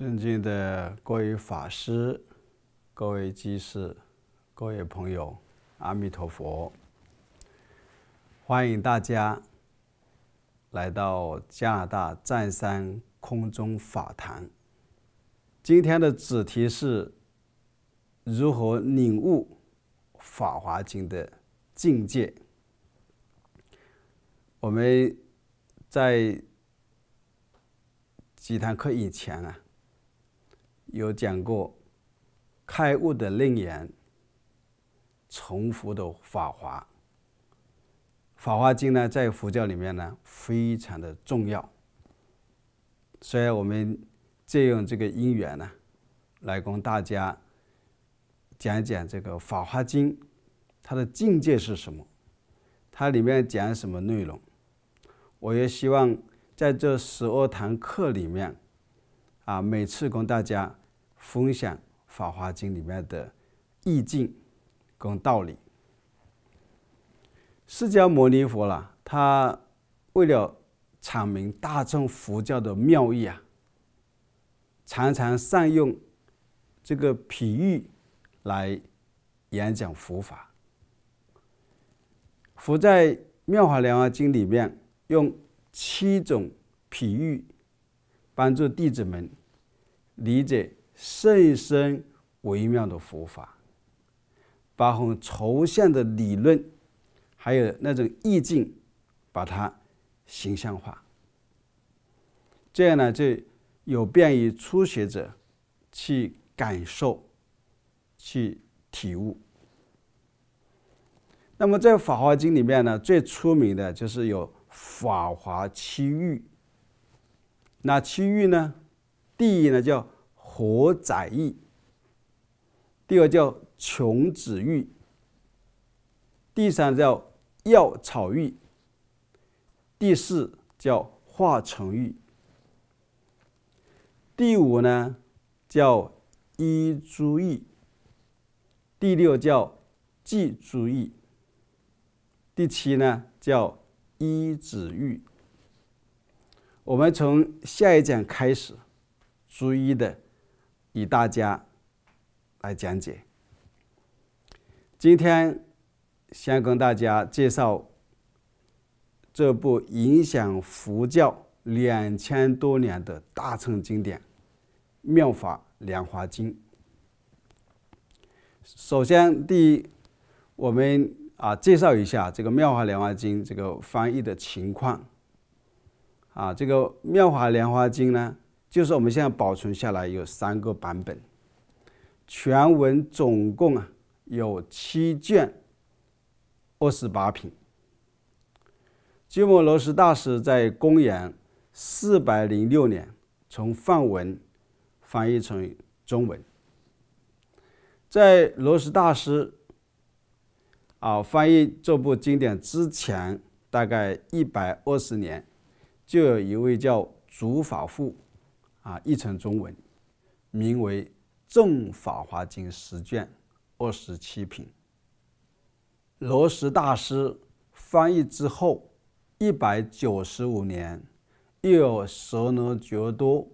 尊敬的各位法师、各位居士、各位朋友，阿弥陀佛！欢迎大家来到加拿大赞山空中法堂。今天的主题是如何领悟《法华经》的境界。我们在几堂课以前啊。有讲过开悟的令言，重复的法华，法华经呢，在佛教里面呢非常的重要，所以，我们借用这个因缘呢，来供大家讲一讲这个法华经，它的境界是什么，它里面讲什么内容，我也希望在这十二堂课里面，啊，每次供大家。分享《法华经》里面的意境跟道理。释迦牟尼佛啦，他为了阐明大乘佛教的妙义啊，常常善用这个比喻来演讲佛法。佛在《妙法莲华经》里面用七种比喻，帮助弟子们理解。甚深微妙的佛法，把我抽象的理论，还有那种意境，把它形象化，这样呢就有便于初学者去感受、去体悟。那么在《法华经》里面呢，最出名的就是有《法华七喻》。那七喻呢，第一呢叫。活宰玉，第二叫琼子玉，第三叫药草玉，第四叫化成玉，第五呢叫医珠玉，第六叫祭珠玉，第七呢叫医子玉。我们从下一讲开始，逐一的。以大家来讲解。今天先跟大家介绍这部影响佛教两千多年的大乘经典《妙法莲华经》。首先，第一，我们啊介绍一下这个《妙法莲华经》这个翻译的情况。啊，这个《妙法莲华经》呢？就是我们现在保存下来有三个版本，全文总共啊有七卷，二十八品。鸠摩罗什大师在公元四百零六年从梵文翻译成中文。在罗什大师啊翻译这部经典之前，大概一百二十年，就有一位叫竺法护。啊，译成中文，名为《正法华经》十卷二十七品。罗什大师翻译之后，一百九十五年，又有舍那觉多、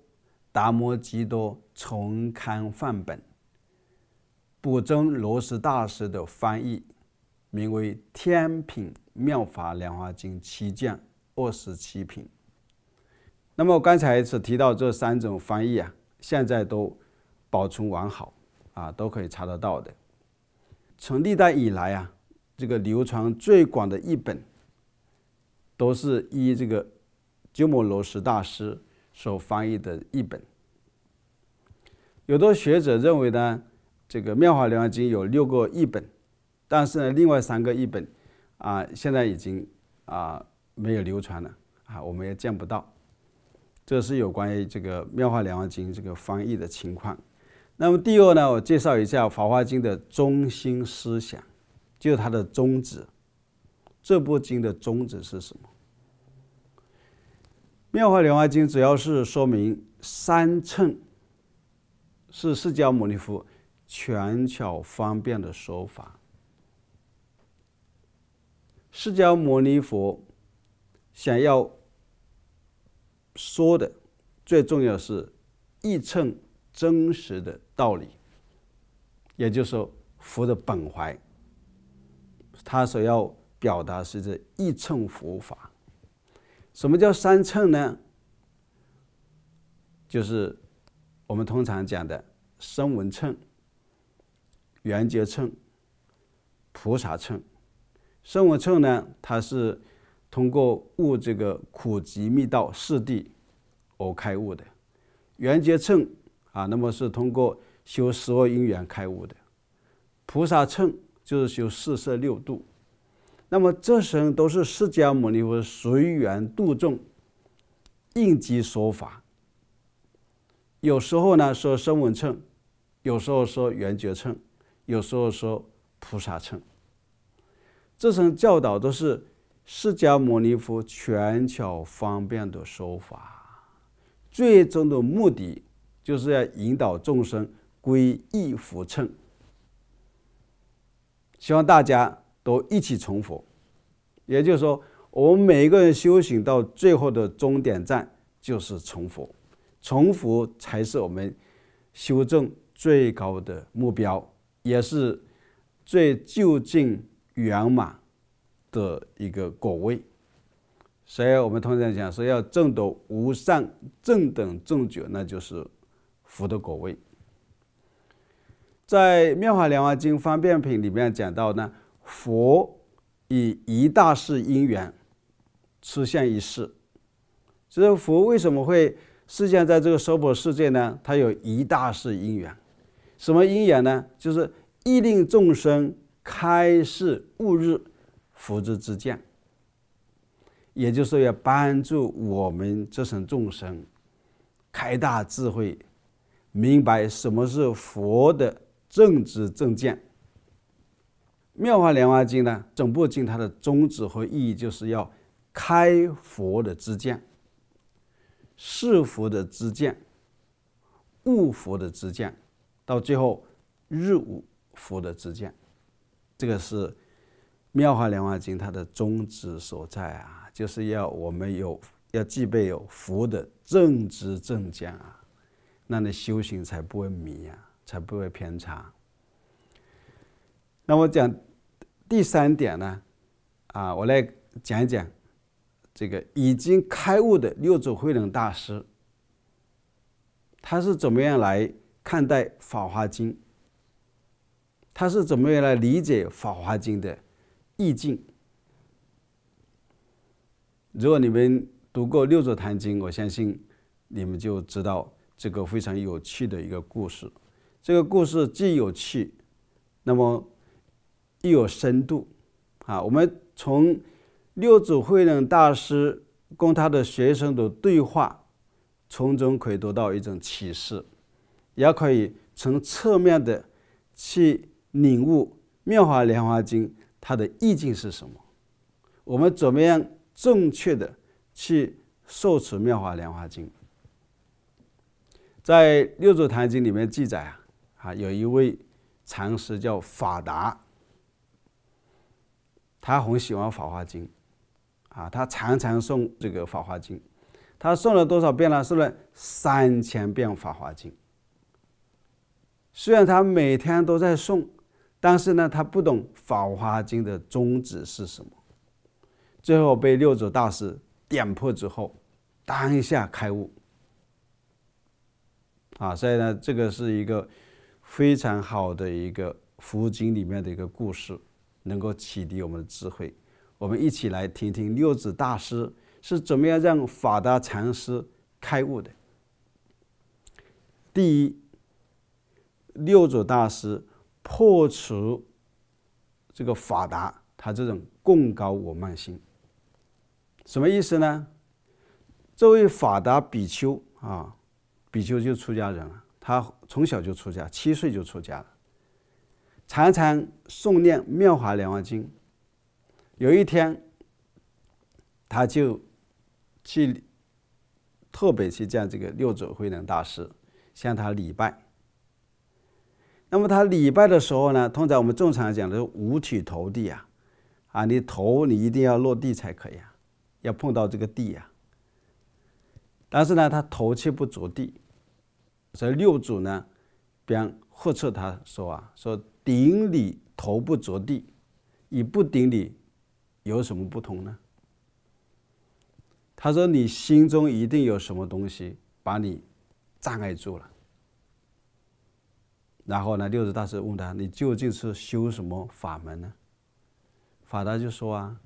达摩基多重刊范本，补正罗什大师的翻译，名为《天品妙法莲华经》七卷二十七品。那么我刚才所提到这三种翻译啊，现在都保存完好啊，都可以查得到的。从历代以来啊，这个流传最广的一本，都是依这个鸠摩罗什大师所翻译的译本。有的学者认为呢，这个《妙法莲华经》有六个译本，但是呢，另外三个译本啊，现在已经啊没有流传了啊，我们也见不到。这是有关于这个《妙法莲花经》这个翻译的情况。那么第二呢，我介绍一下《法华经》的中心思想，就是它的宗旨。这部经的宗旨是什么？《妙法莲花经》主要是说明三乘是释迦牟尼佛权巧方便的说法。释迦牟尼佛想要。说的最重要是一称真实的道理，也就是说佛的本怀，他所要表达是这一称佛法。什么叫三称呢？就是我们通常讲的声闻称、缘觉称、菩萨称。声闻称呢，它是。通过悟这个苦集密道四谛而开悟的，缘觉乘啊，那么是通过修十二因缘开悟的，菩萨乘就是修四摄六度，那么这声都是释迦牟尼佛随缘度众，应机说法。有时候呢说声闻乘，有时候说缘觉乘，有时候说菩萨乘。这声教导都是。释迦牟尼佛权巧方便的说法，最终的目的就是要引导众生皈依佛乘。希望大家都一起崇佛，也就是说，我们每一个人修行到最后的终点站就是崇佛，崇佛才是我们修正最高的目标，也是最究竟圆满。的一个果位，所以我们通常讲说要证得无上正等正觉，那就是佛的果位。在《妙法莲华经方便品》里面讲到呢，佛以一大事因缘出现于世。就是佛为什么会出现在这个娑婆世界呢？他有一大事因缘。什么因缘呢？就是意令众生开示悟日。佛之之见，也就是要帮助我们这层众生开大智慧，明白什么是佛的正知正见。《妙法莲华经》呢，整部经它的宗旨和意义，就是要开佛的知见，是佛的知见，悟佛的知见，到最后入佛的知见。这个是。《妙法莲华经》它的宗旨所在啊，就是要我们有要具备有佛的正知正见啊，那你修行才不会迷啊，才不会偏差。那我讲第三点呢，啊，我来讲一讲这个已经开悟的六祖慧能大师，他是怎么样来看待《法华经》，他是怎么样来理解《法华经》的？意境。如果你们读过《六祖坛经》，我相信你们就知道这个非常有趣的一个故事。这个故事既有趣，那么又有深度啊！我们从六祖慧能大师跟他的学生的对话，从中可以得到一种启示，也可以从侧面的去领悟《妙法莲华经》。它的意境是什么？我们怎么样正确的去受持妙法莲华经？在六祖坛经里面记载啊，啊，有一位禅师叫法达，他很喜欢法华经，啊，他常常诵这个法华经，他诵了多少遍了？诵了三千遍法华经。虽然他每天都在诵。但是呢，他不懂《法华经》的宗旨是什么，最后被六祖大师点破之后，当下开悟。啊，所以呢，这个是一个非常好的一个佛经里面的一个故事，能够启迪我们的智慧。我们一起来听听六祖大师是怎么样让法达禅师开悟的。第一，六祖大师。破除这个法达，他这种共高我慢心，什么意思呢？这位法达比丘啊，比丘就出家人了，他从小就出家，七岁就出家了，常常诵念《妙法莲华经》。有一天，他就去特别去见这个六祖慧能大师，向他礼拜。那么他礼拜的时候呢，通常我们正常讲的五体投地啊，啊，你头你一定要落地才可以啊，要碰到这个地啊。但是呢，他头却不着地，所以六祖呢，便呵斥他说啊，说顶礼头不着地，与不顶礼有什么不同呢？他说你心中一定有什么东西把你障碍住了。然后呢？六祖大师问他：“你究竟是修什么法门呢？”法达就说：“啊，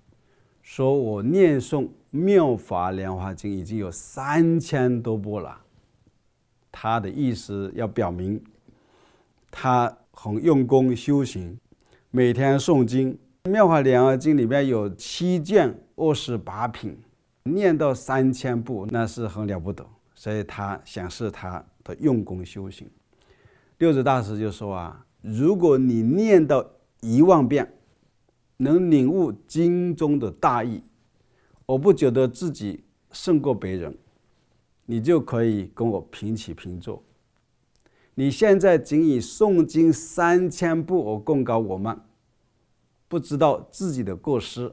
说我念诵《妙法莲华经》已经有三千多部了。”他的意思要表明，他很用功修行，每天诵经，《妙法莲华经》里面有七卷二十八品，念到三千部，那是很了不得，所以他显示他的用功修行。六祖大师就说啊，如果你念到一万遍，能领悟经中的大意，我不觉得自己胜过别人，你就可以跟我平起平坐。你现在仅以诵经三千部而供高我慢，不知道自己的过失。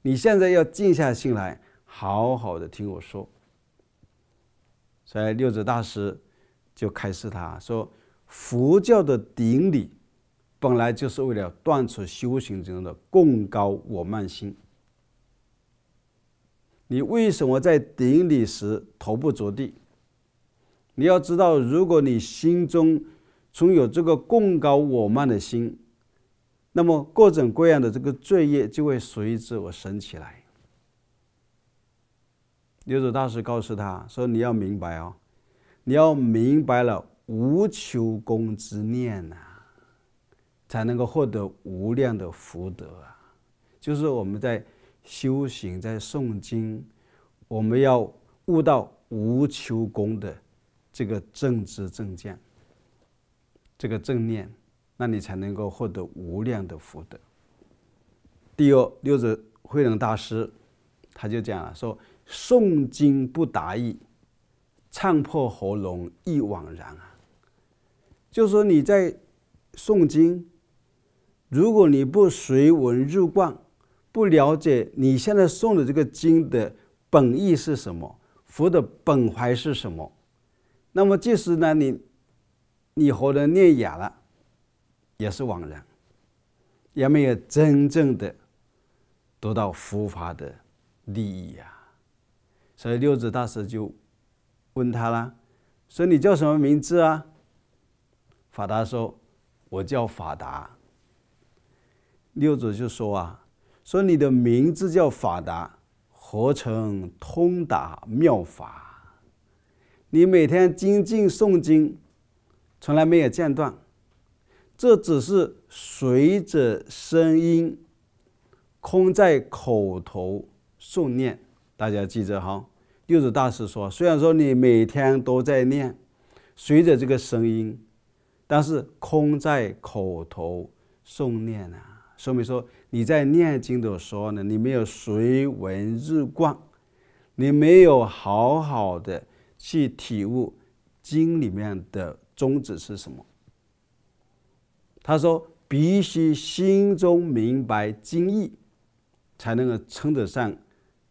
你现在要静下心来，好好的听我说。所以六祖大师。就开示他说：“佛教的顶礼，本来就是为了断除修行中的贡高我慢心。你为什么在顶礼时头不着地？你要知道，如果你心中存有这个贡高我慢的心，那么各种各样的这个罪业就会随之而生起来。”牛祖大师告诉他说：“你要明白哦，你要明白了无求功之念呐，才能够获得无量的福德啊！就是我们在修行、在诵经，我们要悟到无求功的这个正知正见，这个正念，那你才能够获得无量的福德。第二，六祖慧能大师他就讲了，说诵经不达意。唱破喉咙亦枉然啊！就说你在诵经，如果你不随文入观，不了解你现在诵的这个经的本意是什么，佛的本怀是什么，那么即使呢你你喉咙念哑了，也是枉然，也没有真正的得到佛法的利益啊！所以六祖大师就。问他啦，说你叫什么名字啊？法达说：“我叫法达。”六祖就说：“啊，说你的名字叫法达，合成通达妙法。你每天精进诵经，从来没有间断，这只是随着声音空在口头诵念。大家记着哈。”六祖大师说：“虽然说你每天都在念，随着这个声音，但是空在口头诵念啊，说明说你在念经的时候呢，你没有随文日观，你没有好好的去体悟经里面的宗旨是什么。”他说：“必须心中明白经意，才能够称得上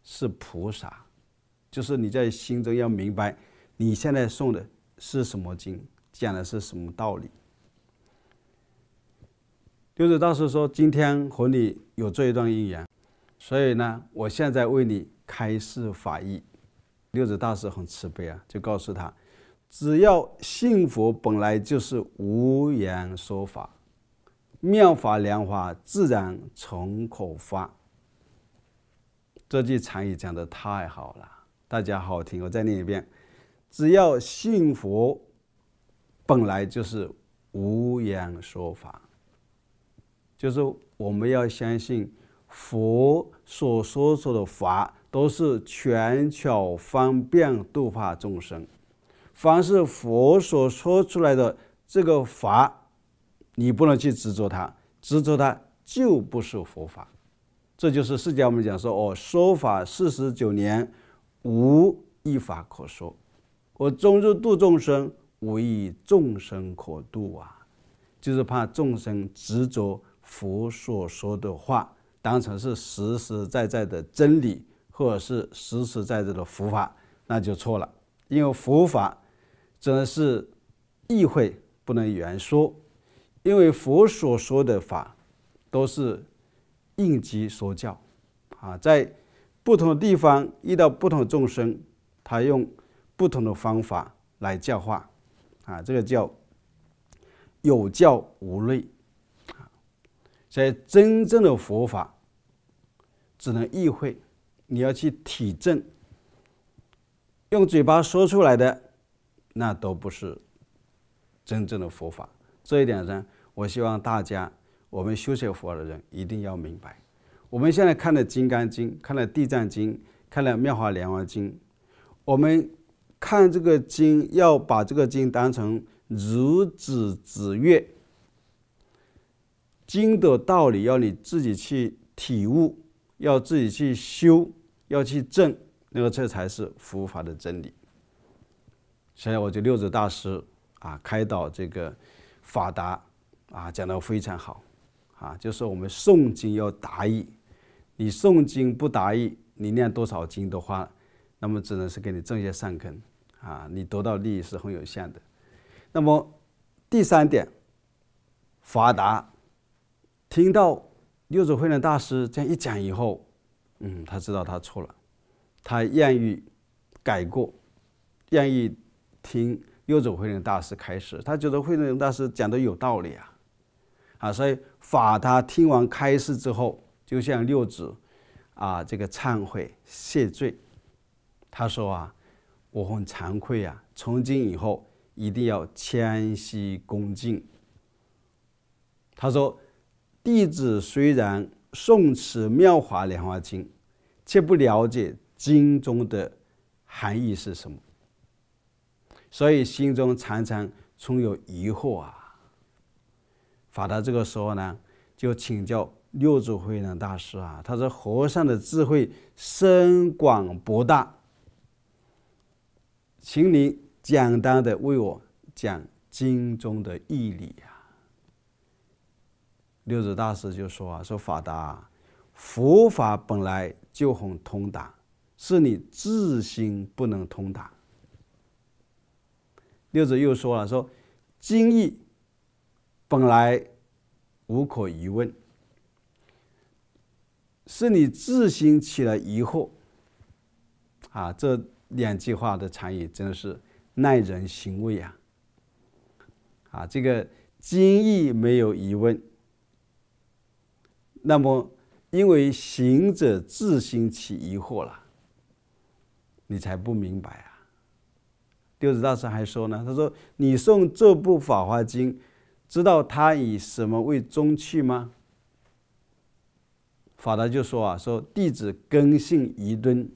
是菩萨。”就是你在心中要明白，你现在诵的是什么经，讲的是什么道理。六祖大师说：“今天和你有这一段姻缘，所以呢，我现在为你开示法义。”六祖大师很慈悲啊，就告诉他：“只要信佛，本来就是无言说法，妙法莲法自然从口发。”这句禅语讲的太好了。大家好，听我再念一遍：只要信佛，本来就是无言说法，就是我们要相信佛所说说的法都是权巧方便度化众生。凡是佛所说出来的这个法，你不能去执着它，执着它就不是佛法。这就是释迦牟尼讲说：哦，说法四十九年。无一法可说，我终日度众生，无一众生可度啊！就是怕众生执着佛所说的话，当成是实实在在的真理，或者是实实在在的佛法，那就错了。因为佛法，只能是意会，不能言说。因为佛所说的法，都是应急说教，啊，在。不同的地方遇到不同的众生，他用不同的方法来教化，啊，这个叫有教无类。所以，真正的佛法只能意会，你要去体证。用嘴巴说出来的，那都不是真正的佛法。这一点呢，我希望大家，我们修学佛法的人一定要明白。我们现在看的《金刚经》，看了《地藏经》，看了《妙华莲花经》，我们看这个经，要把这个经当成如子子月。经的道理要你自己去体悟，要自己去修，要去证，那个这才是佛法的真理。现在我就六祖大师啊，开导这个法达啊，讲的非常好，啊，就是我们诵经要达意。你诵经不达意，你念多少经都花，那么只能是给你正些善根，啊，你得到利益是很有限的。那么第三点，法达听到六祖慧能大师这样一讲以后，嗯，他知道他错了，他愿意改过，愿意听六祖慧能大师开示，他觉得慧能大师讲的有道理啊，啊，所以法达听完开示之后。就向六子啊，这个忏悔谢罪。他说啊，我很惭愧啊，从今以后一定要谦虚恭敬。他说，弟子虽然诵持《妙华莲华经》，却不了解经中的含义是什么，所以心中常常存有疑惑啊。法达这个时候呢，就请教。六祖慧能大师啊，他说：“和尚的智慧深广博大，请你简单的为我讲经中的义理啊。六祖大师就说：“啊，说法达佛法本来就很通达，是你自心不能通达。”六祖又说了：“说经义本来无可疑问。”是你自行起了疑惑，啊，这两句话的禅语真的是耐人寻味啊！啊，这个经义没有疑问，那么因为行者自行起疑惑了，你才不明白啊。六祖大师还说呢，他说：“你诵这部《法华经》，知道它以什么为宗趣吗？”法德就说啊，说弟子根性愚钝，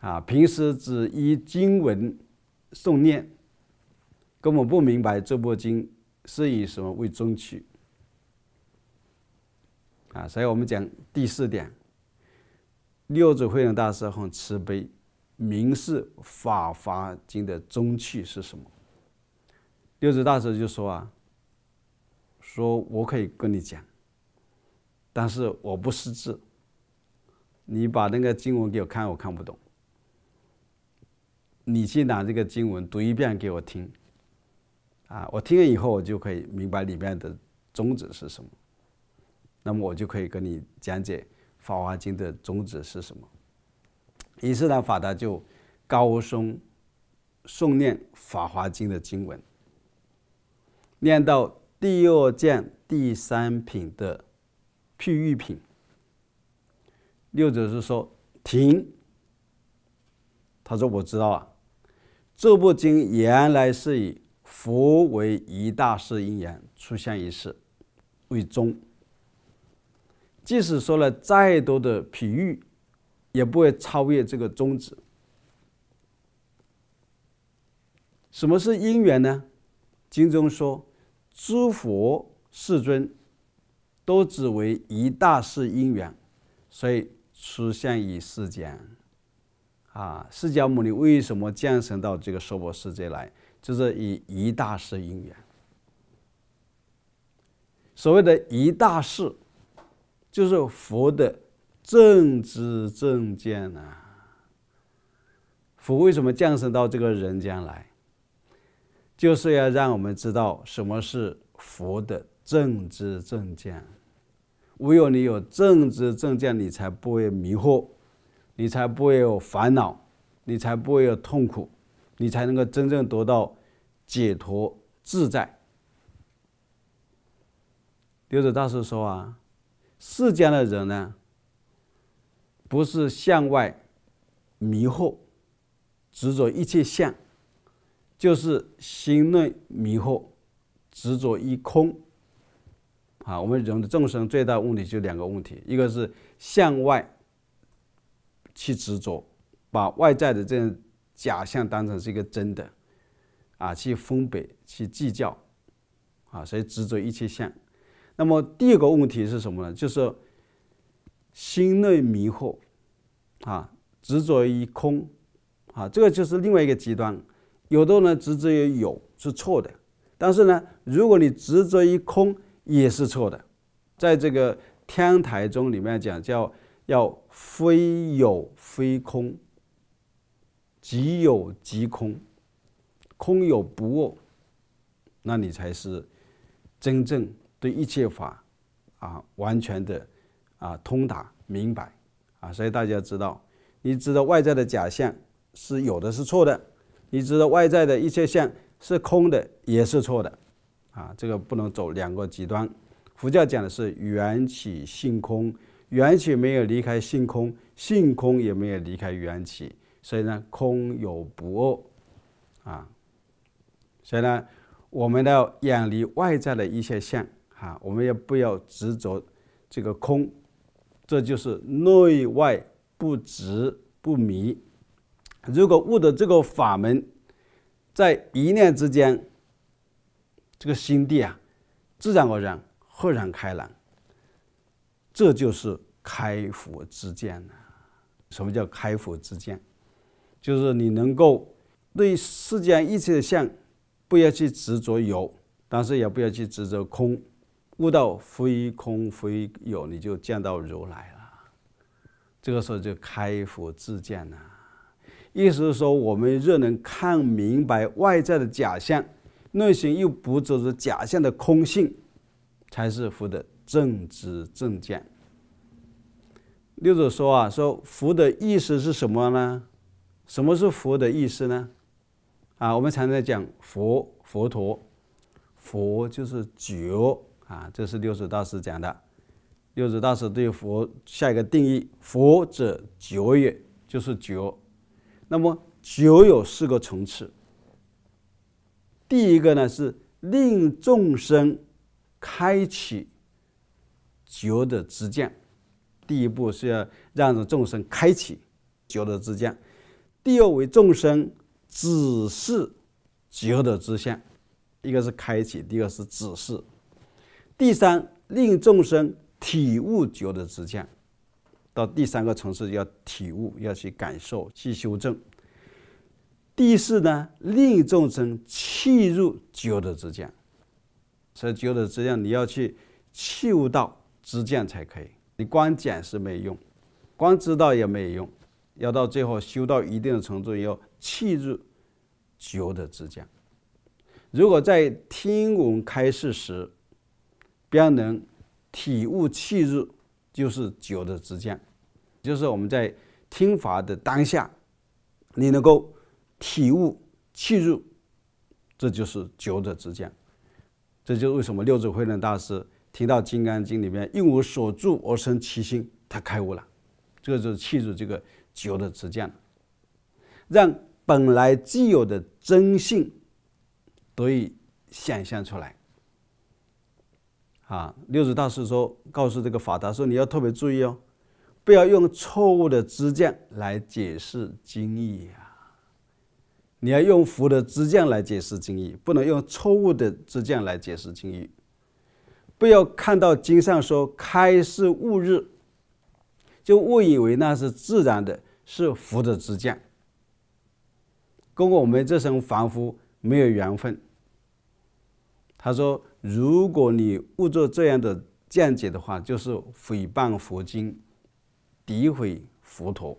啊，平时只依经文诵念，根本不明白这部经是以什么为中去。啊，所以我们讲第四点，六祖慧能大师很慈悲，明示《法华经》的中趣是什么。六祖大师就说啊，说我可以跟你讲。但是我不识字，你把那个经文给我看，我看不懂。你去拿这个经文读一遍给我听，啊，我听了以后我就可以明白里面的宗旨是什么。那么我就可以跟你讲解《法华经》的宗旨是什么。于是呢，法达就高声诵念《法华经》的经文，念到第二卷第三品的。譬喻品，六者是说，停。他说：“我知道啊，这部经原来是以佛为一大事因缘出现一世，为宗。即使说了再多的譬喻，也不会超越这个宗旨。什么是因缘呢？经中说，诸佛世尊。”都只为一大事因缘，所以出现于世间。啊，释迦牟尼为什么降生到这个娑婆世界来？就是以一大事因缘。所谓的“一大事”，就是佛的正知正见啊。佛为什么降生到这个人间来？就是要让我们知道什么是佛的。正知正见，唯有你有正知正见，你才不会迷惑，你才不会有烦恼，你才不会有痛苦，你才能够真正得到解脱自在。六祖大师说啊，世间的人呢，不是向外迷惑执着一切相，就是心内迷惑执着一空。啊，我们人的众生最大的问题就两个问题，一个是向外去执着，把外在的这假象当成是一个真的，啊，去分别去计较，啊，所以执着一切相。那么第二个问题是什么呢？就是心内迷惑，啊，执着于空，啊，这个就是另外一个极端。有的人执着于有是错的，但是呢，如果你执着于空。也是错的，在这个天台宗里面讲，叫要非有非空，即有即空，空有不悟，那你才是真正对一切法啊完全的啊通达明白啊！所以大家知道，你知道外在的假象是有的是错的，你知道外在的一切相是空的也是错的。啊，这个不能走两个极端。佛教讲的是缘起性空，缘起没有离开性空，性空也没有离开缘起，所以呢，空有不二啊。所以呢，我们要远离外在的一些相啊，我们也不要执着这个空，这就是内外不执不迷。如果悟得这个法门，在一念之间。这个心地啊，自然而然豁然开朗。这就是开佛之见呐。什么叫开佛之见？就是你能够对世间一切的相，不要去执着有，但是也不要去执着空，悟到非空非有，你就见到如来了。这个时候就开佛自见呐。意思是说，我们若能看明白外在的假象。内心又捕捉着假象的空性，才是佛的正知正见。六祖说啊，说佛的意思是什么呢？什么是佛的意思呢？啊，我们常常讲佛、佛陀，佛就是觉啊，这是六祖大师讲的。六祖大师对佛下一个定义：佛者觉也，就是觉。那么觉有四个层次。第一个呢是令众生开启觉的之见，第一步是要让众生开启觉的之见。第二为众生指示觉的之相，一个是开启，第二是指示。第三令众生体悟觉的之见，到第三个层次要体悟，要去感受，去修正。第四呢，令众生气入九的之架，所以九的之架你要去气悟到之境才可以。你光讲是没用，光知道也没用，要到最后修到一定的程度以后，气入九的之架。如果在听闻开示时，便能体悟气入，就是九的之境，就是我们在听法的当下，你能够。体悟气入，这就是九者之见。这就是为什么六祖慧能大师提到《金刚经》里面“应无所住而生其心”，他开悟了。这个就是气入这个九的之将，让本来既有的真性得以显现出来。啊，六祖大师说：“告诉这个法达说，你要特别注意哦，不要用错误的知将来解释经义啊。”你要用佛的知见来解释经义，不能用错误的知见来解释经义。不要看到经上说开是悟日，就误以为那是自然的，是佛的知见，跟我们这身凡夫没有缘分。他说，如果你误做这样的见解的话，就是诽谤佛经，诋毁佛陀。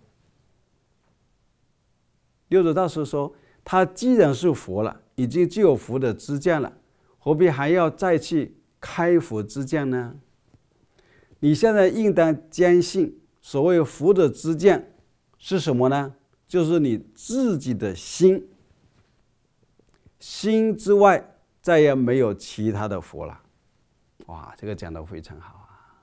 六祖大师说。他既然是佛了，已经具有佛的之见了，何必还要再去开佛之见呢？你现在应当坚信，所谓佛的之见是什么呢？就是你自己的心。心之外再也没有其他的佛了。哇，这个讲的非常好啊！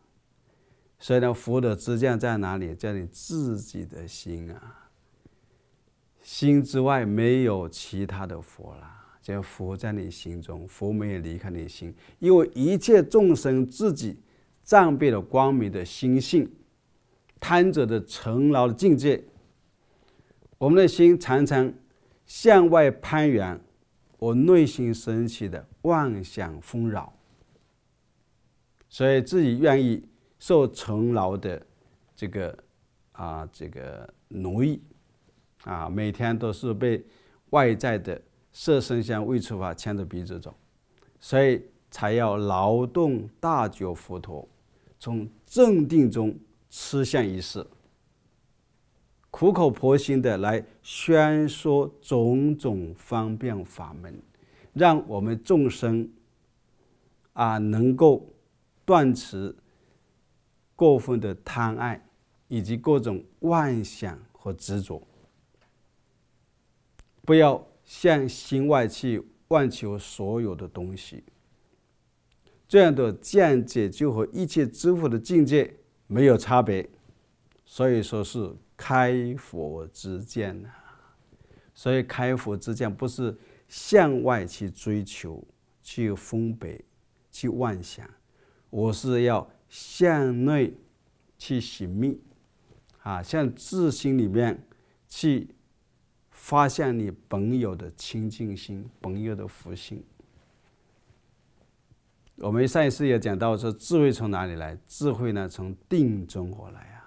所以呢，佛的之见在哪里？在你自己的心啊。心之外没有其他的佛了，这佛在你心中，佛没有离开你心，因为一切众生自己战备了光明的心性，贪者的成劳的境界。我们的心常常向外攀援，我内心升起的妄想纷扰，所以自己愿意受成劳的这个啊这个奴役。啊，每天都是被外在的色身相未触法牵着鼻子走，所以才要劳动大觉佛陀，从正定中吃现一事，苦口婆心的来宣说种种方便法门，让我们众生啊能够断除过分的贪爱，以及各种妄想和执着。不要向心外去妄求所有的东西，这样的见解就和一切知佛的境界没有差别，所以说是开佛之见呐。所以开佛之见不是向外去追求、去分别、去妄想，我是要向内去寻觅，啊，向自心里面去。发现你本有的清净心，本有的福性。我们上一次也讲到，说智慧从哪里来？智慧呢，从定中而来呀。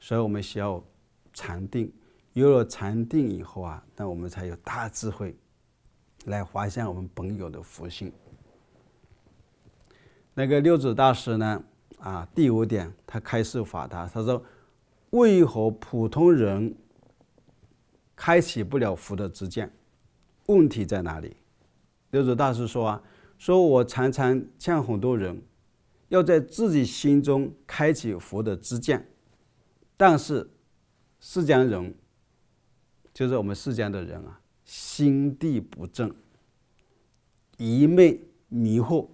所以我们需要禅定，有了禅定以后啊，那我们才有大智慧，来发现我们本有的福性。那个六祖大师呢，啊，第五点，他开示法达，他说：为何普通人？开启不了佛的之见，问题在哪里？六祖大师说啊，说我常常劝很多人，要在自己心中开启佛的之见，但是世间人，就是我们世间的人啊，心地不正，一昧迷惑，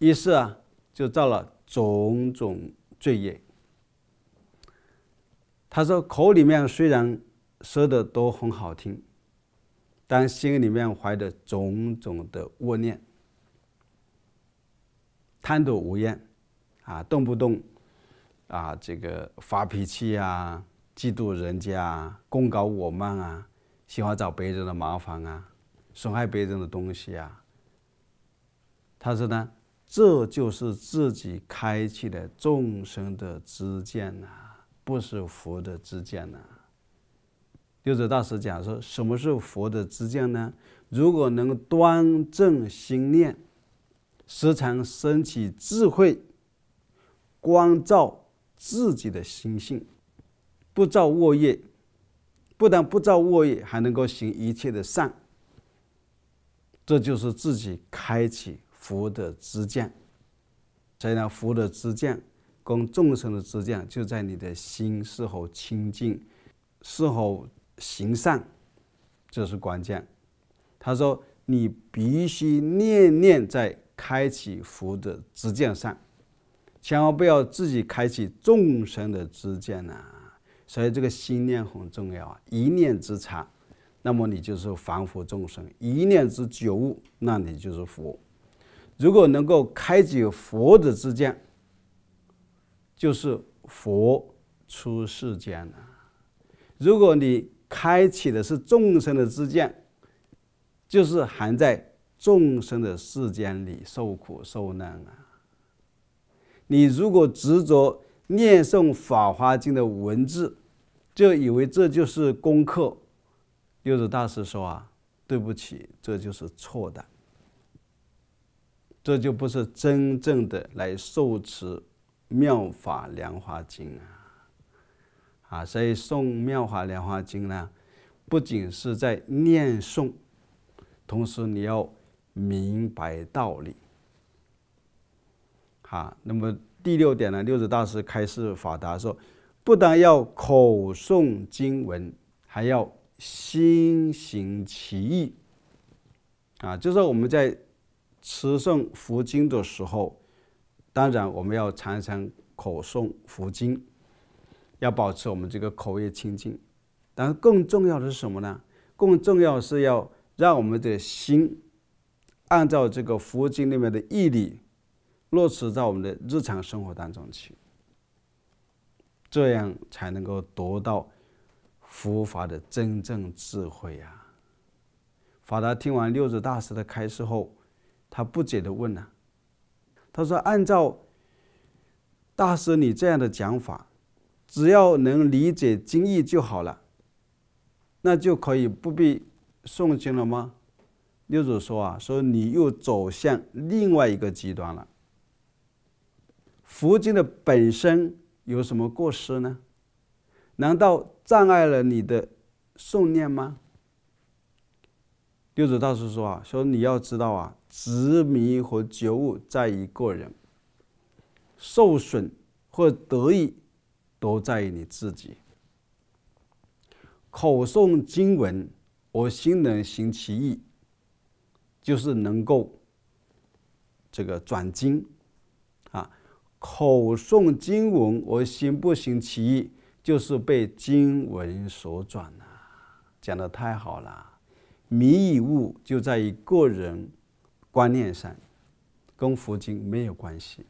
于是啊，就造了种种罪业。他说口里面虽然。说的都很好听，但心里面怀着种种的恶念，贪得无厌，啊，动不动，啊，这个发脾气啊，嫉妒人家啊，功高我慢啊，喜欢找别人的麻烦啊，损害别人的东西啊。他说呢，这就是自己开启的众生的知见呐，不是佛的知见呐。六祖大师讲说：“什么是佛的知见呢？如果能端正心念，时常升起智慧，光照自己的心性，不造恶业；不但不造恶业，还能够行一切的善，这就是自己开启佛的知见。所以呢，佛的知见跟众生的知见，就在你的心是否清净，是否……”行善，这是关键。他说：“你必须念念在开启佛的之见上，千万不要自己开启众生的之见呐。所以，这个心念很重要啊。一念之差，那么你就是凡夫众生；一念之觉悟，那你就是佛。如果能够开启佛的之见，就是佛出世间了。如果你……”开启的是众生的之见，就是含在众生的世间里受苦受难啊！你如果执着念诵《法华经》的文字，就以为这就是功课。六祖大师说啊：“对不起，这就是错的，这就不是真正的来受持《妙法莲华经》啊。”啊，所以诵《妙法莲华经》呢，不仅是在念诵，同时你要明白道理。好，那么第六点呢，六祖大师开示法达说，不但要口诵经文，还要心行其意。啊，就是我们在持诵佛经的时候，当然我们要常常口诵佛经。要保持我们这个口业清净，但是更重要的是什么呢？更重要是要让我们的心按照这个佛经里面的义理落实在我们的日常生活当中去，这样才能够得到佛法的真正智慧啊！法达听完六祖大师的开示后，他不解的问了，他说：“按照大师你这样的讲法。”只要能理解经义就好了，那就可以不必诵经了吗？六祖说啊，说你又走向另外一个极端了。佛经的本身有什么过失呢？难道障碍了你的诵念吗？六祖大师说啊，说你要知道啊，执迷和觉悟在一个人受损或得意都在于你自己。口诵经文我心能行其意，就是能够这个转经啊。口诵经文我心不行其意，就是被经文所转了。讲的太好了，迷与悟就在于个人观念上，跟佛经没有关系。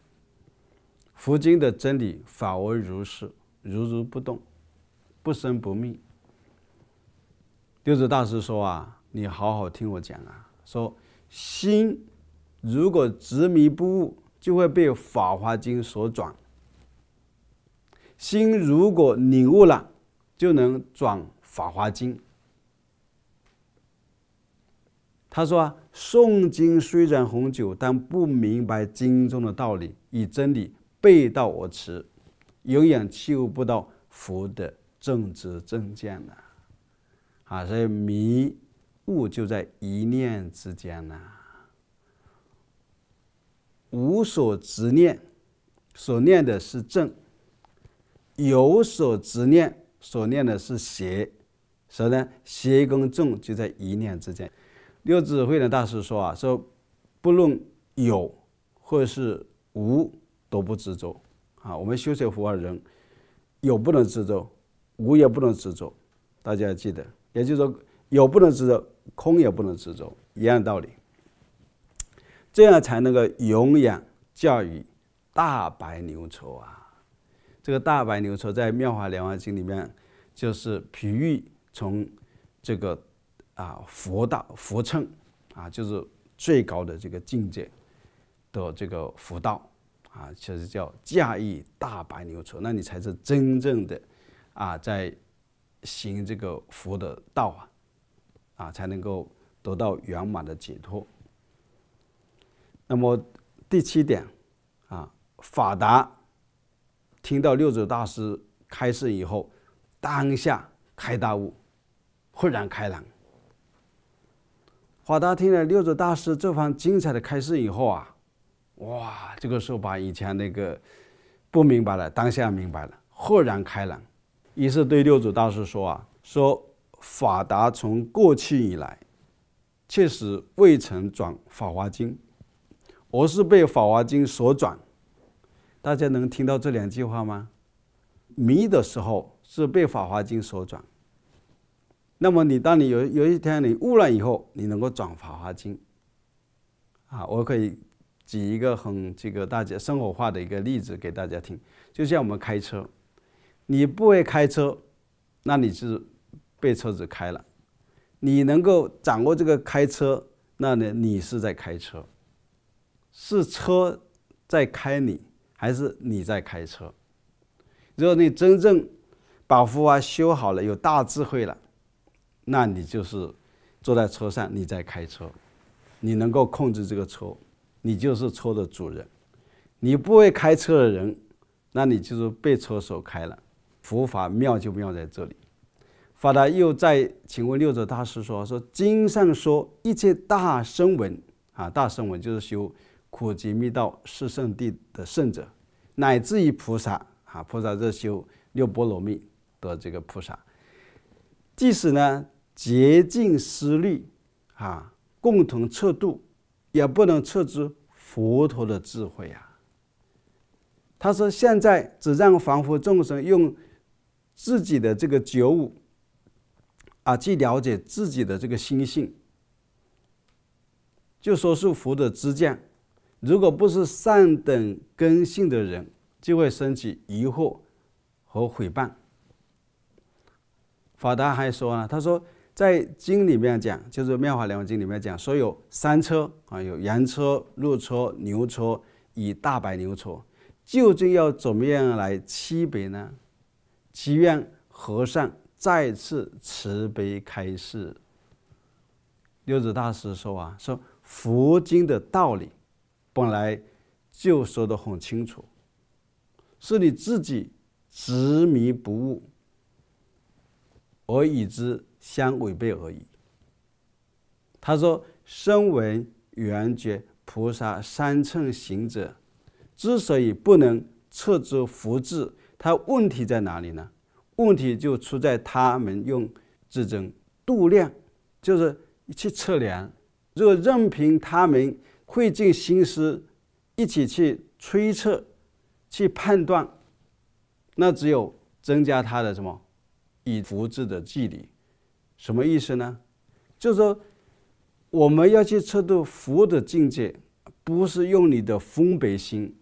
佛经的真理法而如是。如如不动，不生不灭。六祖大师说：“啊，你好好听我讲啊！说心如果执迷不悟，就会被《法华经》所转；心如果领悟了，就能转《法华经》。”他说：“诵经虽然很久，但不明白经中的道理，与真理背道而驰。”永远修不到佛的正知正见了，啊！所以迷悟就在一念之间呐。无所执念，所念的是正；有所执念，所念的是邪。所以呢，邪跟正就在一念之间。六智慧的大师说啊：“说不论有或是无，都不执着。”啊，我们修学佛法人，有不能执着，无也不能执着，大家要记得，也就是说，有不能执着，空也不能执着，一样道理。这样才能够永远驾驭大白牛车啊！这个大白牛车在《妙法莲华经》里面，就是比喻从这个啊佛道、佛乘啊，就是最高的这个境界的这个佛道。啊，就是叫驾驭大白牛车，那你才是真正的，啊，在行这个佛的道啊，啊才能够得到圆满的解脱。那么第七点，啊，法达听到六祖大师开示以后，当下开大悟，豁然开朗。法达听了六祖大师这番精彩的开示以后啊。哇，这个时候把以前那个不明白了，当下明白了，豁然开朗。于是对六祖大师说啊：“说法达从过去以来，确实未曾转法华经，而是被法华经所转。”大家能听到这两句话吗？迷的时候是被法华经所转。那么你当你有有一天你悟了以后，你能够转法华经啊，我可以。举一个很这个大家生活化的一个例子给大家听，就像我们开车，你不会开车，那你是被车子开了；你能够掌握这个开车，那呢你是在开车，是车在开你，还是你在开车？如果你真正把福娃修好了，有大智慧了，那你就是坐在车上你在开车，你能够控制这个车。你就是车的主人，你不会开车的人，那你就是被车手开了。佛法妙就妙在这里。法达又在，请问六祖大师说：“说经上说，一切大声文啊，大声文就是修苦集灭道四圣地的圣者，乃至于菩萨啊，菩萨是修六波罗蜜的这个菩萨，即使呢竭尽思虑啊，共同测度。”也不能测知佛陀的智慧啊。他说：“现在只让凡夫众生用自己的这个觉悟，啊，去了解自己的这个心性，就说是佛的知见。如果不是上等根性的人，就会生起疑惑和诽谤。”法达还说呢，他说。在经里面讲，就是《妙法莲华经》里面讲，说有三车啊，有羊车、鹿车、牛车，以大白牛车，究竟要怎么样来区别呢？祈愿和尚再次慈悲开示。六祖大师说啊，说佛经的道理，本来就说得很清楚，是你自己执迷不悟，而已之。相违背而已。他说：“身为圆觉菩萨、三乘行者，之所以不能测知福智，他问题在哪里呢？问题就出在他们用自尊度量，就是去测量。若任凭他们费尽心思一起去推测、去判断，那只有增加他的什么以福智的距离。”什么意思呢？就是说，我们要去测度佛的境界，不是用你的分别心，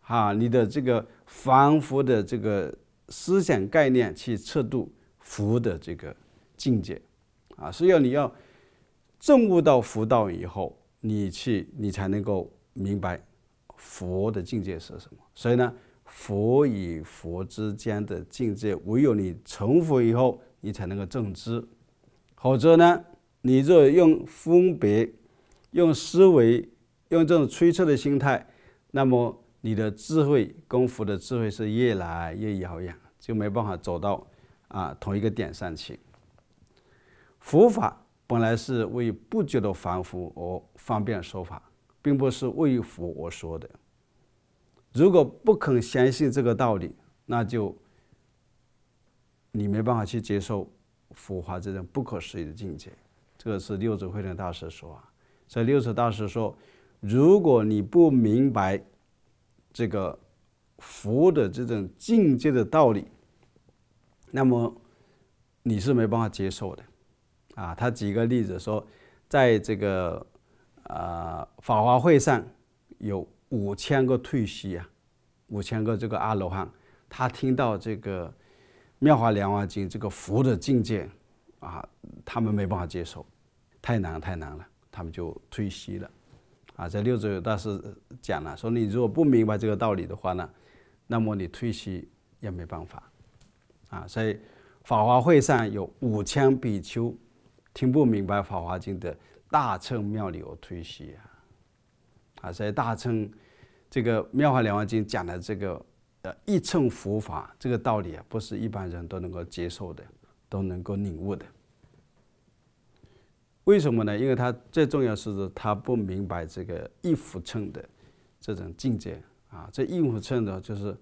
啊，你的这个凡夫的这个思想概念去测度佛的这个境界，啊，是要你要证悟到佛道以后，你去你才能够明白佛的境界是什么。所以呢，佛与佛之间的境界，唯有你成佛以后，你才能够证知。否则呢，你若用分别、用思维、用这种推测的心态，那么你的智慧、功夫的智慧是越来越遥远，就没办法走到啊同一个点上去。佛法本来是为不觉的凡夫而方便说法，并不是为佛而说的。如果不肯相信这个道理，那就你没办法去接受。浮华这种不可思议的境界，这个是六祖慧能大师说啊。所以六祖大师说，如果你不明白这个佛的这种境界的道理，那么你是没办法接受的啊。他举个例子说，在这个呃法华会上有五千个退席啊，五千个这个阿罗汉，他听到这个。《妙华莲华经》这个佛的境界，啊，他们没办法接受，太难太难了，他们就退息了。啊，在六祖大师讲了，说你如果不明白这个道理的话呢，那么你退息也没办法。啊，所以法华会上有五千比丘听不明白《法华经》的大乘妙理而退息啊。啊，所以大乘这个《妙华莲华经》讲的这个。一乘佛法这个道理啊，不是一般人都能够接受的，都能够领悟的。为什么呢？因为他最重要是他不明白这个一佛乘的这种境界啊。这一佛乘呢，就是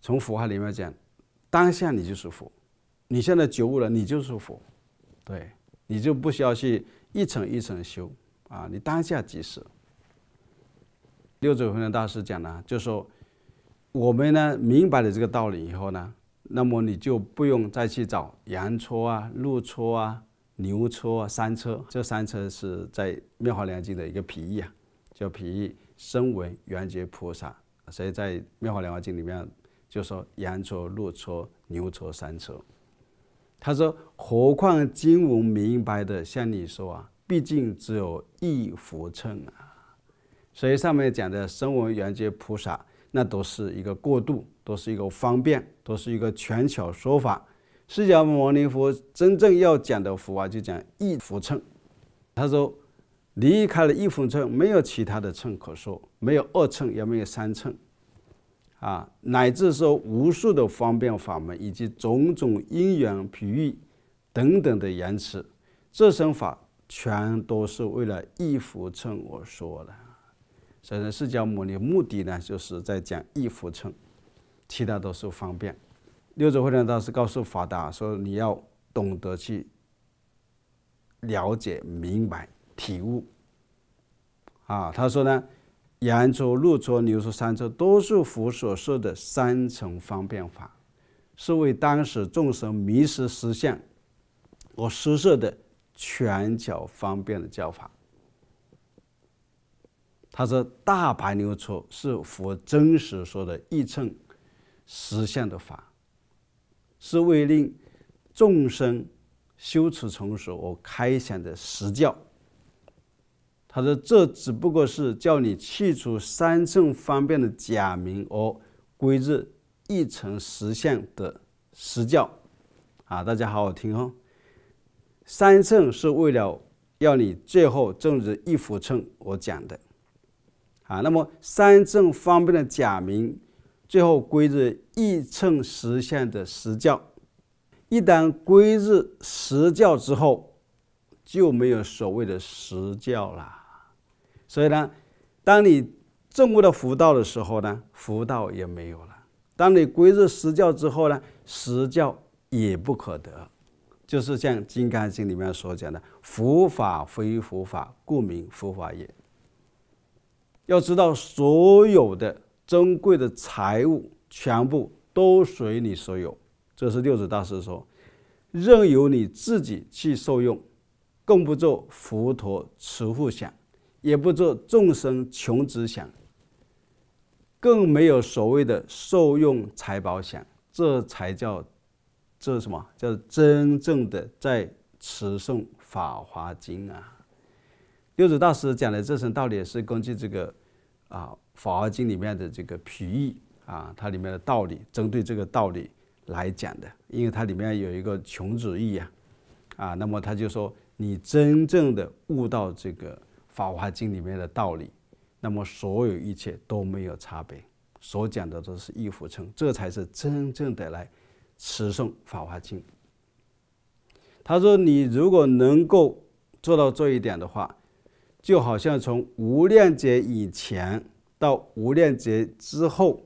从佛法里面讲，当下你就是佛，你现在觉悟了，你就是佛，对，你就不需要去一层一层修啊，你当下即是。六祖慧能大师讲呢，就说。我们呢明白了这个道理以后呢，那么你就不用再去找羊戳啊、鹿戳啊、牛戳啊、三车。这三车是在《妙法莲华经》的一个皮喻啊，叫皮喻身为缘觉菩萨。所以在《妙法莲华经》里面就说羊戳、鹿戳、牛戳、三车。他说，何况经文明白的，像你说啊，毕竟只有一浮称啊。所以上面讲的身为缘觉菩萨。那都是一个过渡，都是一个方便，都是一个权巧说法。释迦牟尼佛真正要讲的佛啊，就讲一佛乘。他说，离开了一佛乘，没有其他的乘可说，没有二乘，也没有三乘，啊，乃至说无数的方便法门以及种种因缘比喻等等的言辞，这身法全都是为了“一佛乘”我说的。人释迦牟尼目的呢，就是在讲易服称，其他都是方便。六祖慧能大师告诉法达说：“你要懂得去了解、明白、体悟。”啊，他说呢：“言出、入出、流出、三出，都是佛所说的三乘方便法，是为当时众生迷失实相我施设的全巧方便的教法。”他说：“大白牛车是佛真实说的一乘实相的法，是为令众生修持成熟而开显的实教。”他说：“这只不过是叫你去除三乘方便的假名而归至一乘实相的实教。”啊，大家好好听哦！三乘是为了要你最后证植一佛乘，我讲的。啊，那么三正方便的假名，最后归至一乘实相的实教。一旦归至实教之后，就没有所谓的实教啦。所以呢，当你证悟的佛道的时候呢，佛道也没有了。当你归至实教之后呢，实教也不可得。就是像《金刚经》里面所讲的：“佛法非佛法，故名佛法也。”要知道，所有的珍贵的财物，全部都随你所有，这是六祖大师说，任由你自己去受用，更不做佛陀慈父想，也不做众生穷子想，更没有所谓的受用财宝想，这才叫这什么叫真正的在持诵《法华经》啊！六祖大师讲的这层道理是根据这个啊《法华经》里面的这个皮喻啊，它里面的道理，针对这个道理来讲的。因为它里面有一个穷旨意啊，啊，那么他就说，你真正的悟到这个《法华经》里面的道理，那么所有一切都没有差别，所讲的都是一佛称，这才是真正的来持诵《法华经》。他说，你如果能够做到这一点的话，就好像从无量劫以前到无量劫之后，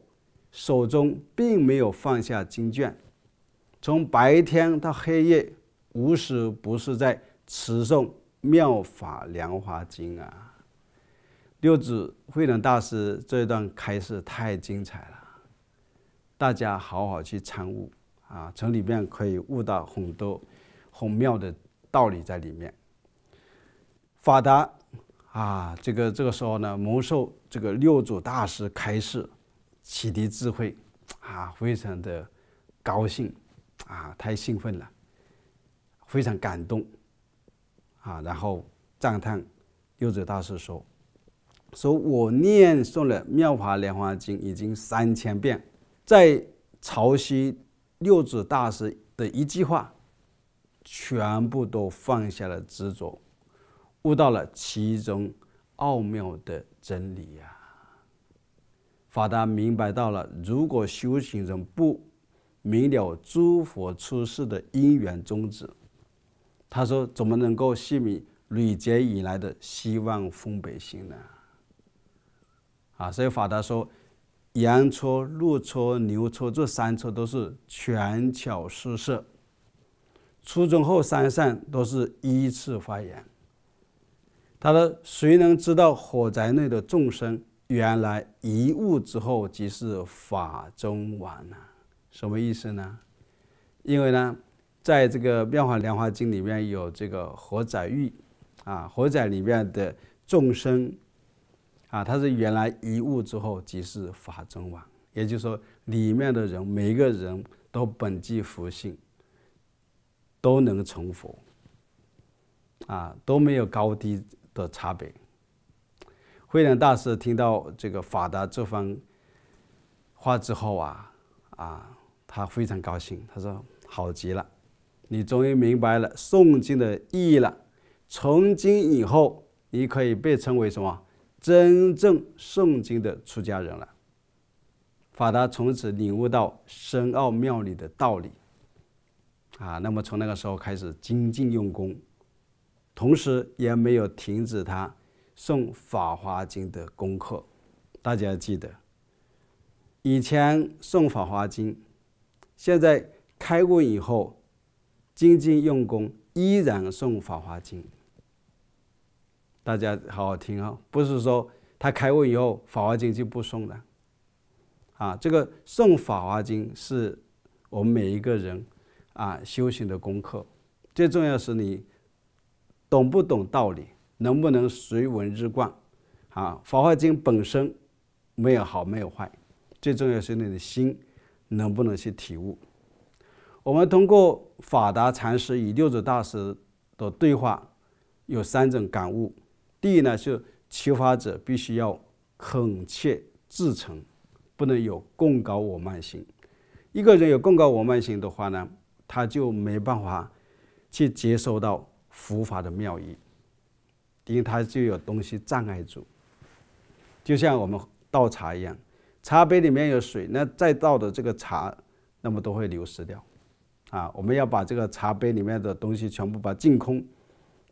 手中并没有放下经卷，从白天到黑夜，无时不是在持诵《妙法莲华经》啊。六祖慧能大师这一段开示太精彩了，大家好好去参悟啊，从里面可以悟到很多很妙的道理在里面，法达。啊，这个这个时候呢，蒙受这个六祖大师开示，启迪智慧，啊，非常的高兴，啊，太兴奋了，非常感动，啊，然后赞叹六祖大师说：“说我念诵了《妙法莲华经》已经三千遍，在潮汐六祖大师的一句话，全部都放下了执着。”悟到了其中奥妙的真理呀！法达明白到了，如果修行人不明了诸佛出世的因缘宗旨，他说怎么能够熄灭礼劫以来的希望风北心呢？啊！所以法达说，羊车、鹿车、牛车这三车都是全巧施舍，初中后三善都是依次发言。他说：“谁能知道火宅内的众生，原来一物之后即是法中王呢？什么意思呢？因为呢，在这个《妙法莲华经》里面有这个火宅喻，啊，火宅里面的众生，啊，他是原来一物之后即是法中王，也就是说，里面的人每一个人都本具佛性，都能成佛，啊，都没有高低。”的差别，慧能大师听到这个法达这番话之后啊啊，他非常高兴，他说：“好极了，你终于明白了诵经的意义了。从今以后，你可以被称为什么真正诵经的出家人了。”法达从此领悟到深奥妙理的道理啊，那么从那个时候开始精进用功。同时也没有停止他诵《法华经》的功课，大家记得以前诵《法华经》，现在开悟以后精进用功，依然诵《法华经》。大家好好听啊，不是说他开悟以后《法华经》就不诵了啊。这个诵《法华经》是我们每一个人啊修行的功课，最重要是你。懂不懂道理？能不能随文日观？啊，《法华经》本身没有好，没有坏，最重要是你的心能不能去体悟。我们通过法达禅师与六祖大师的对话，有三种感悟。第一呢，是求法者必须要恳切至诚，不能有共高我慢心。一个人有共高我慢心的话呢，他就没办法去接受到。佛法的妙义，因为它就有东西障碍住，就像我们倒茶一样，茶杯里面有水，那再倒的这个茶，那么都会流失掉。啊，我们要把这个茶杯里面的东西全部把净空，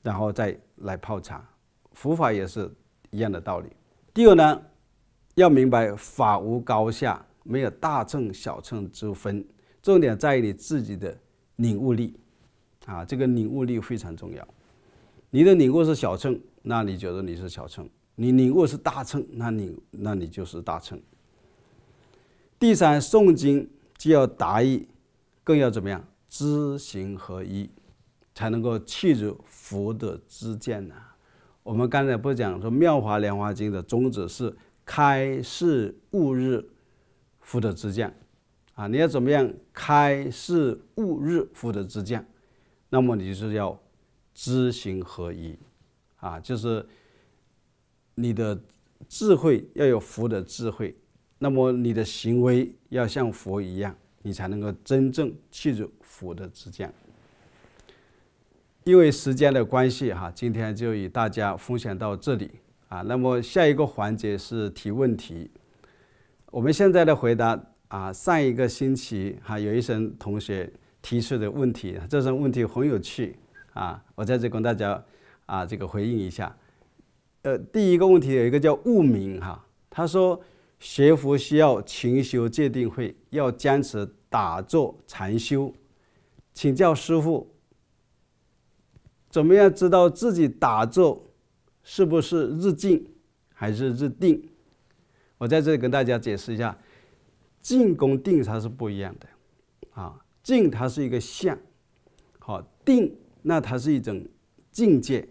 然后再来泡茶。佛法也是一样的道理。第二呢，要明白法无高下，没有大乘小乘之分，重点在于你自己的领悟力。啊，这个领悟力非常重要。你的领悟是小乘，那你觉得你是小乘；你领悟是大乘，那你那你就是大乘。第三，诵经既要达意，更要怎么样？知行合一，才能够弃除福德之见呢？我们刚才不讲说《妙华莲华经》的宗旨是开示悟日福德之见啊！你要怎么样？开示悟日福德之见。那么你就是要知行合一啊，就是你的智慧要有佛的智慧，那么你的行为要像佛一样，你才能够真正进入佛的之境。因为时间的关系哈，今天就与大家分享到这里啊。那么下一个环节是提问题，我们现在的回答啊，上一个星期哈，有一些同学。提出的问题，这种问题很有趣啊！我在这跟大家啊，这个回应一下。呃，第一个问题有一个叫悟明哈，他说学佛需要勤修戒定慧，要坚持打坐禅修。请教师傅，怎么样知道自己打坐是不是日静还是日定？我在这里跟大家解释一下，静跟定它是不一样的啊。静，它是一个相；好定，那它是一种境界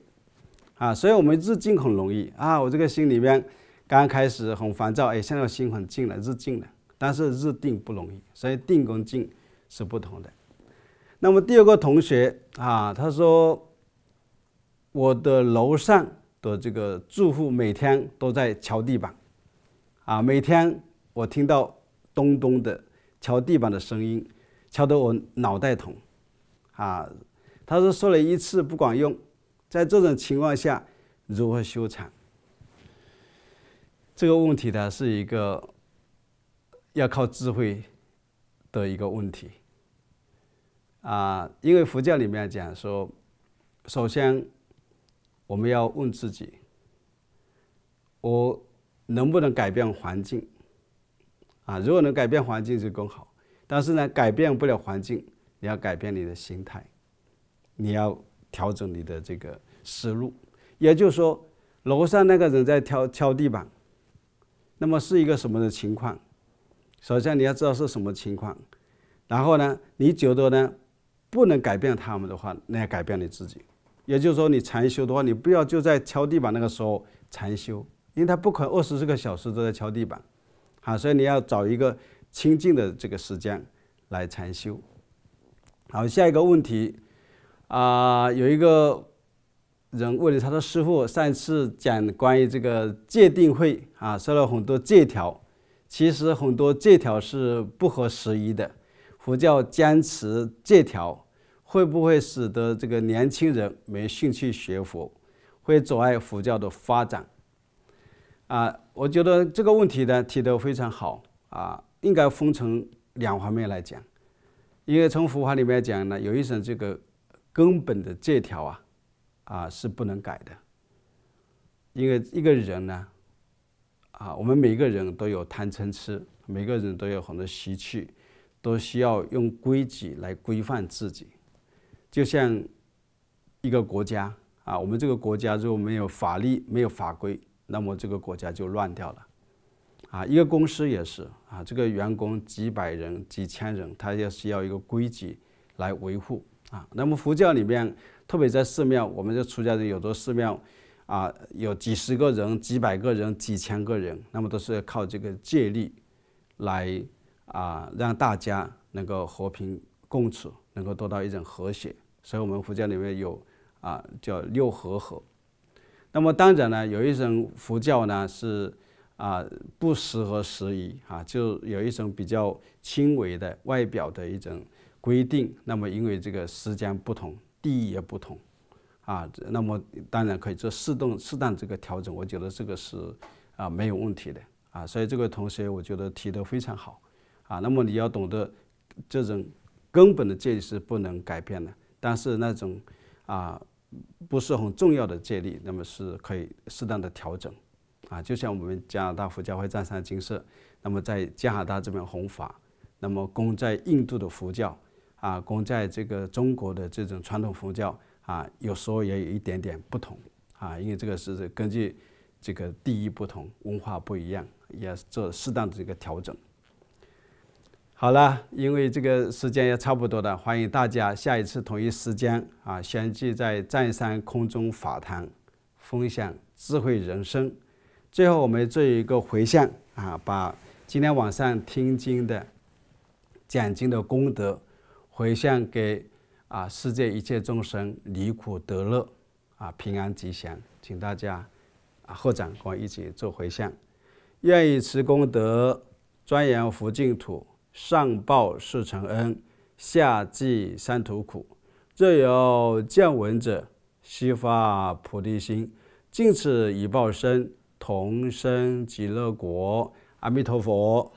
啊。所以我们日静很容易啊，我这个心里面刚开始很烦躁，哎，现在心很静了，日静了。但是日定不容易，所以定跟静是不同的。那么第二个同学啊，他说我的楼上的这个住户每天都在敲地板啊，每天我听到咚咚的敲地板的声音。敲得我脑袋疼，啊！他说说了一次不管用，在这种情况下，如何修禅？这个问题呢，是一个要靠智慧的一个问题。啊，因为佛教里面讲说，首先我们要问自己：我能不能改变环境？啊，如果能改变环境，就更好。但是呢，改变不了环境，你要改变你的心态，你要调整你的这个思路。也就是说，楼上那个人在敲敲地板，那么是一个什么的情况？首先你要知道是什么情况，然后呢，你觉得呢不能改变他们的话，那要改变你自己。也就是说，你禅修的话，你不要就在敲地板那个时候禅修，因为他不可能二十四个小时都在敲地板，啊，所以你要找一个。清净的这个时间来禅修。好，下一个问题啊，有一个人问了他的师傅，上一次讲关于这个戒定会啊，收了很多借条，其实很多借条是不合时宜的。佛教坚持借条，会不会使得这个年轻人没兴趣学佛，会阻碍佛教的发展？啊，我觉得这个问题呢提的非常好啊。应该分成两方面来讲，因为从佛法里面讲呢，有一种这个根本的借条啊，啊是不能改的。因为一个人呢，啊，我们每个人都有贪嗔痴，每个人都有很多习气，都需要用规矩来规范自己。就像一个国家啊，我们这个国家如果没有法律、没有法规，那么这个国家就乱掉了。啊，一个公司也是啊，这个员工几百人、几千人，他也是要一个规矩来维护啊。那么佛教里面，特别在寺庙，我们这出家人有的寺庙啊，有几十个人、几百个人、几千个人，那么都是靠这个戒律来啊，让大家能够和平共处，能够得到一种和谐。所以，我们佛教里面有啊叫六和合。那么当然呢，有一种佛教呢是。啊，不适合时宜啊，就有一种比较轻微的外表的一种规定。那么，因为这个时间不同，地域也不同，啊，那么当然可以做适当适当这个调整。我觉得这个是啊没有问题的啊。所以，这个同学，我觉得提的非常好啊。那么，你要懂得这种根本的戒律是不能改变的，但是那种啊不是很重要的戒律，那么是可以适当的调整。啊，就像我们加拿大佛教会藏赞山金色，那么在加拿大这边弘法，那么供在印度的佛教，啊，供在这个中国的这种传统佛教，啊，有时候也有一点点不同，啊，因为这个是根据这个地域不同、文化不一样，也做适当的一个调整。好了，因为这个时间也差不多了，欢迎大家下一次同一时间啊，相聚在湛山空中法堂，分享智慧人生。最后，我们做一个回向啊，把今天晚上听经的、讲经的功德回向给啊世界一切众生，离苦得乐，啊平安吉祥。请大家啊，和长官一起做回向。愿以此功德，庄严佛净土，上报四重恩，下济三途苦。若有见闻者，悉发菩提心，尽此一报身。同生极乐国，阿弥陀佛。